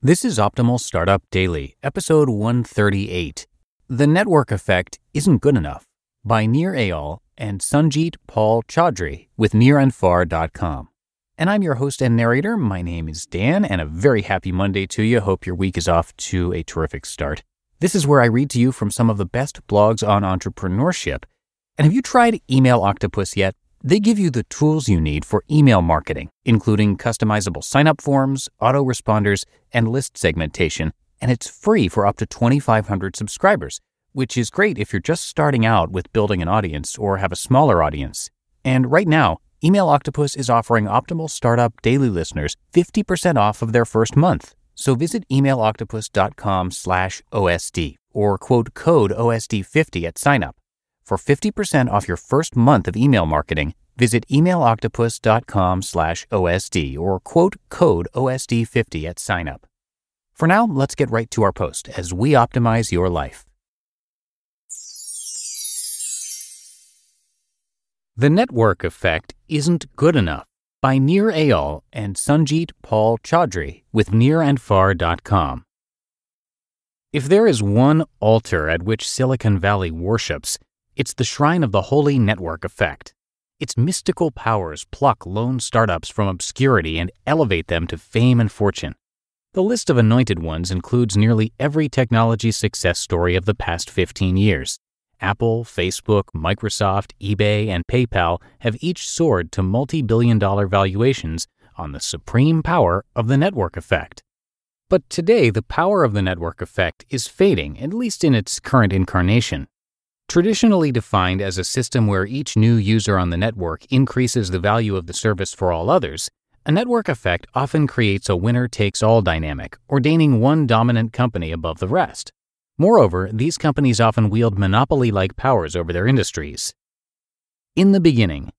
This is Optimal Startup Daily, episode 138. The Network Effect Isn't Good Enough by Nir Ayal and Sunjit Paul Chaudhry with nearandfar.com. And I'm your host and narrator. My name is Dan, and a very happy Monday to you. Hope your week is off to a terrific start. This is where I read to you from some of the best blogs on entrepreneurship. And have you tried Email Octopus yet? They give you the tools you need for email marketing, including customizable sign-up forms, autoresponders, and list segmentation, and it's free for up to 2,500 subscribers, which is great if you're just starting out with building an audience or have a smaller audience. And right now, Email Octopus is offering Optimal Startup Daily listeners 50% off of their first month. So visit emailoctopus.com slash OSD or quote code OSD50 at signup. For 50% off your first month of email marketing, visit emailoctopus.com slash OSD or quote code OSD50 at signup. For now, let's get right to our post as we optimize your life. The network effect isn't good enough by Nir Ayal and Sunjit Paul Chaudhry with nearandfar.com. If there is one altar at which Silicon Valley worships, it's the shrine of the holy network effect. Its mystical powers pluck lone startups from obscurity and elevate them to fame and fortune. The list of anointed ones includes nearly every technology success story of the past 15 years. Apple, Facebook, Microsoft, eBay, and PayPal have each soared to multi billion dollar valuations on the supreme power of the network effect. But today, the power of the network effect is fading, at least in its current incarnation. Traditionally defined as a system where each new user on the network increases the value of the service for all others, a network effect often creates a winner takes all dynamic, ordaining one dominant company above the rest. Moreover, these companies often wield monopoly like powers over their industries. In the beginning,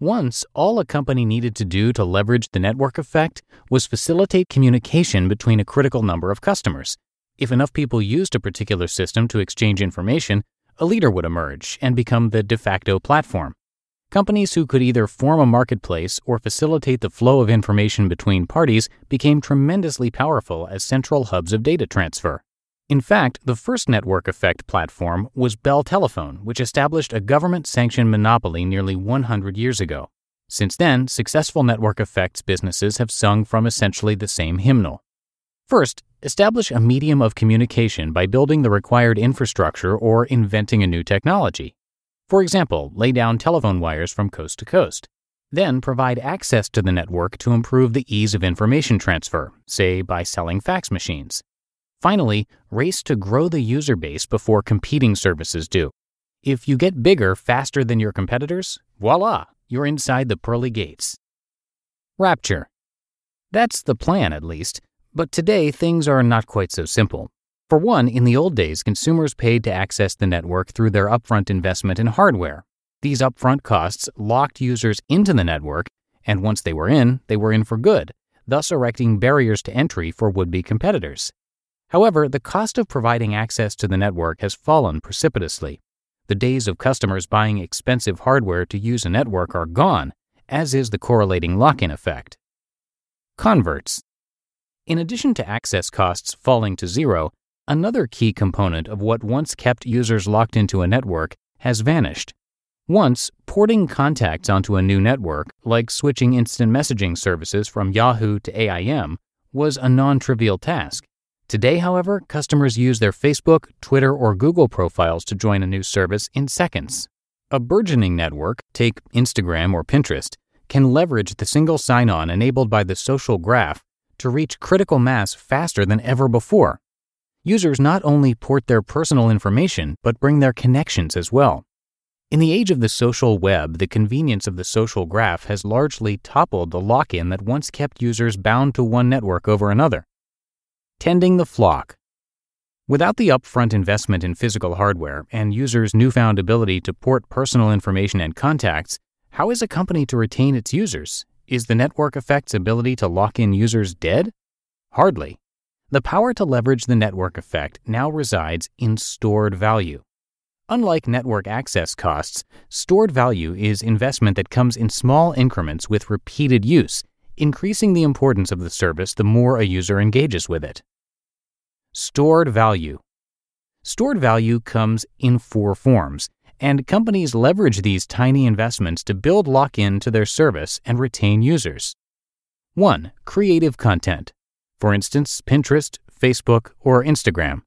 once all a company needed to do to leverage the network effect was facilitate communication between a critical number of customers. If enough people used a particular system to exchange information, a leader would emerge and become the de facto platform. Companies who could either form a marketplace or facilitate the flow of information between parties became tremendously powerful as central hubs of data transfer. In fact, the first network effect platform was Bell Telephone, which established a government sanctioned monopoly nearly 100 years ago. Since then, successful network effects businesses have sung from essentially the same hymnal. First, Establish a medium of communication by building the required infrastructure or inventing a new technology. For example, lay down telephone wires from coast to coast. Then provide access to the network to improve the ease of information transfer, say by selling fax machines. Finally, race to grow the user base before competing services do. If you get bigger faster than your competitors, voila, you're inside the pearly gates. Rapture. That's the plan, at least. But today, things are not quite so simple. For one, in the old days, consumers paid to access the network through their upfront investment in hardware. These upfront costs locked users into the network, and once they were in, they were in for good, thus erecting barriers to entry for would be competitors. However, the cost of providing access to the network has fallen precipitously. The days of customers buying expensive hardware to use a network are gone, as is the correlating lock in effect. Converts in addition to access costs falling to zero, another key component of what once kept users locked into a network has vanished. Once, porting contacts onto a new network, like switching instant messaging services from Yahoo to AIM, was a non trivial task. Today, however, customers use their Facebook, Twitter, or Google profiles to join a new service in seconds. A burgeoning network, take Instagram or Pinterest, can leverage the single sign on enabled by the social graph to reach critical mass faster than ever before. Users not only port their personal information, but bring their connections as well. In the age of the social web, the convenience of the social graph has largely toppled the lock in that once kept users bound to one network over another. Tending the flock. Without the upfront investment in physical hardware and users' newfound ability to port personal information and contacts, how is a company to retain its users is the network effect's ability to lock in users dead? Hardly. The power to leverage the network effect now resides in stored value. Unlike network access costs, stored value is investment that comes in small increments with repeated use, increasing the importance of the service the more a user engages with it. Stored value. Stored value comes in four forms and companies leverage these tiny investments to build lock in to their service and retain users. 1. Creative content. For instance, Pinterest, Facebook, or Instagram.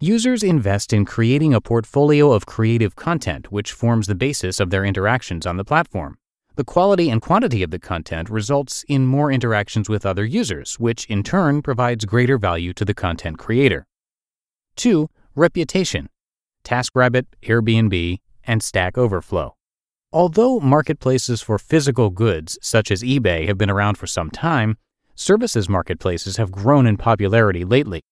Users invest in creating a portfolio of creative content which forms the basis of their interactions on the platform. The quality and quantity of the content results in more interactions with other users, which in turn provides greater value to the content creator. 2. Reputation. TaskRabbit, Airbnb, and Stack Overflow. Although marketplaces for physical goods such as eBay have been around for some time, services marketplaces have grown in popularity lately.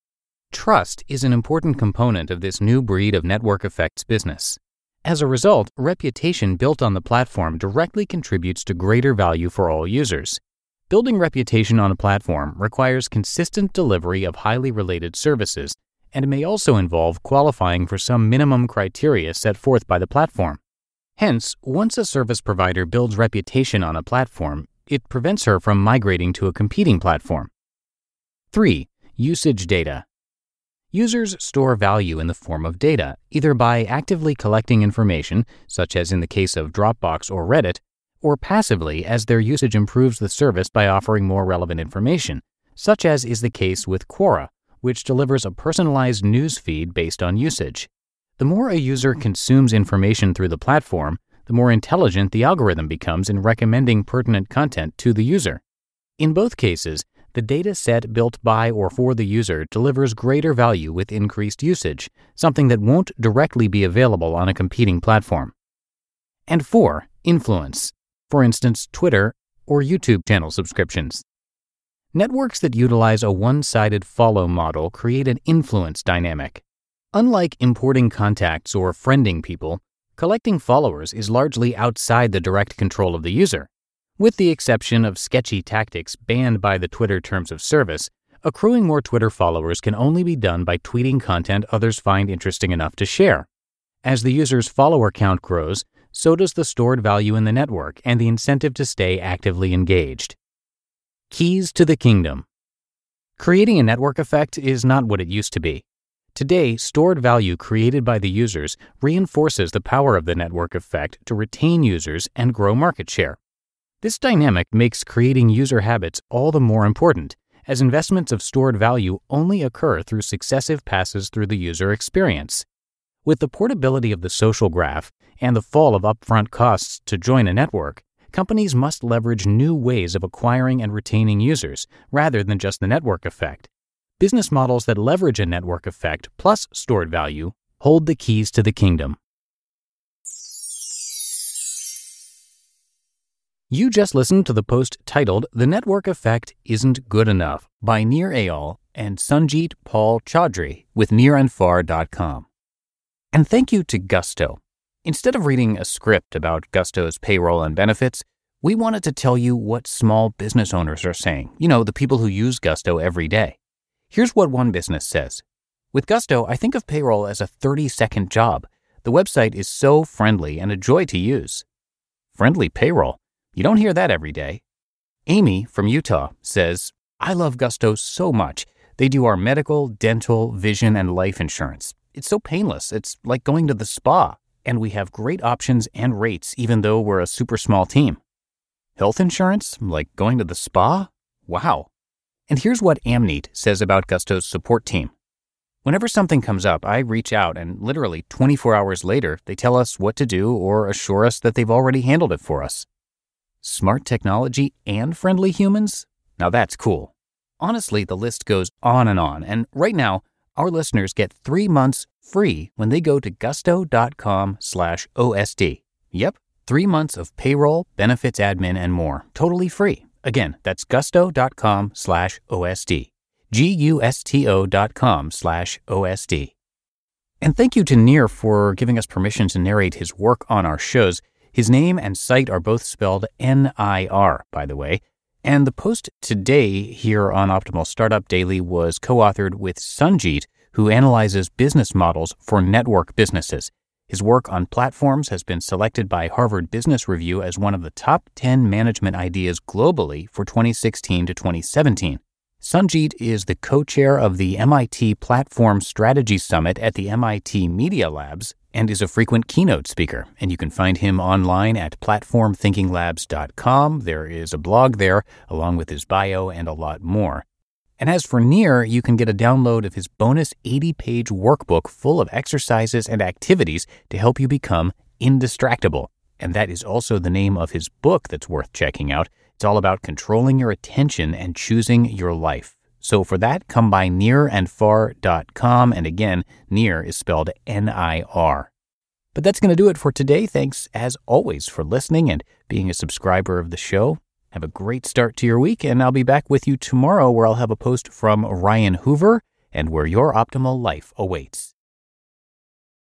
Trust is an important component of this new breed of network effects business. As a result, reputation built on the platform directly contributes to greater value for all users. Building reputation on a platform requires consistent delivery of highly related services and may also involve qualifying for some minimum criteria set forth by the platform. Hence, once a service provider builds reputation on a platform, it prevents her from migrating to a competing platform. 3. Usage data. Users store value in the form of data, either by actively collecting information, such as in the case of Dropbox or Reddit, or passively as their usage improves the service by offering more relevant information, such as is the case with Quora, which delivers a personalized news feed based on usage. The more a user consumes information through the platform, the more intelligent the algorithm becomes in recommending pertinent content to the user. In both cases, the data set built by or for the user delivers greater value with increased usage, something that won't directly be available on a competing platform. And 4. Influence. For instance, Twitter or YouTube channel subscriptions. Networks that utilize a one-sided follow model create an influence dynamic. Unlike importing contacts or friending people, collecting followers is largely outside the direct control of the user. With the exception of sketchy tactics banned by the Twitter Terms of Service, accruing more Twitter followers can only be done by tweeting content others find interesting enough to share. As the user's follower count grows, so does the stored value in the network and the incentive to stay actively engaged. Keys to the Kingdom Creating a network effect is not what it used to be. Today, stored value created by the users reinforces the power of the network effect to retain users and grow market share. This dynamic makes creating user habits all the more important, as investments of stored value only occur through successive passes through the user experience. With the portability of the social graph and the fall of upfront costs to join a network, companies must leverage new ways of acquiring and retaining users rather than just the network effect. Business models that leverage a network effect plus stored value hold the keys to the kingdom. You just listened to the post titled The Network Effect Isn't Good Enough by Nir Ayal and Sunjit Paul Chaudhry with nearandfar.com. And thank you to Gusto Instead of reading a script about Gusto's payroll and benefits, we wanted to tell you what small business owners are saying, you know, the people who use Gusto every day. Here's what one business says With Gusto, I think of payroll as a 30 second job. The website is so friendly and a joy to use. Friendly payroll? You don't hear that every day. Amy from Utah says, I love Gusto so much. They do our medical, dental, vision, and life insurance. It's so painless. It's like going to the spa and we have great options and rates even though we're a super small team. Health insurance? Like going to the spa? Wow. And here's what Amneet says about Gusto's support team. Whenever something comes up, I reach out, and literally 24 hours later, they tell us what to do or assure us that they've already handled it for us. Smart technology and friendly humans? Now that's cool. Honestly, the list goes on and on, and right now, our listeners get three months free when they go to gusto.com slash OSD. Yep, three months of payroll, benefits admin, and more. Totally free. Again, that's gusto.com slash OSD. G-U-S-T-O dot com slash OSD. And thank you to Nir for giving us permission to narrate his work on our shows. His name and site are both spelled N-I-R, by the way. And the post today here on Optimal Startup Daily was co authored with Sunjeet, who analyzes business models for network businesses. His work on platforms has been selected by Harvard Business Review as one of the top 10 management ideas globally for 2016 to 2017. Sunjit is the co chair of the MIT Platform Strategy Summit at the MIT Media Labs, and is a frequent keynote speaker. And you can find him online at platformthinkinglabs.com. There is a blog there, along with his bio and a lot more. And as for Near, you can get a download of his bonus 80 page workbook full of exercises and activities to help you become indistractable. And that is also the name of his book that's worth checking out. It's all about controlling your attention and choosing your life. So for that, come by nearandfar.com. And again, near is spelled N I R. But that's going to do it for today. Thanks, as always, for listening and being a subscriber of the show. Have a great start to your week, and I'll be back with you tomorrow where I'll have a post from Ryan Hoover and where your optimal life awaits.